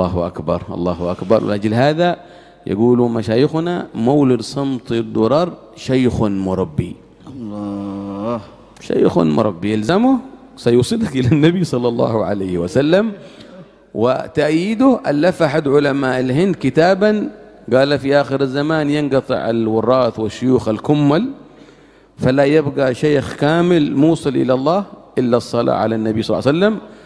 الله أكبر الله أكبر ولأجل هذا يقول مشايخنا مولد صمت الدرر شيخ مربي الله شيخ مربي يلزمه سيوصلك إلى النبي صلى الله عليه وسلم وتأييده ألف أحد علماء الهند كتابا قال في آخر الزمان ينقطع الوراث والشيوخ الكمل فلا يبقى شيخ كامل موصل إلى الله إلا الصلاة على النبي صلى الله عليه وسلم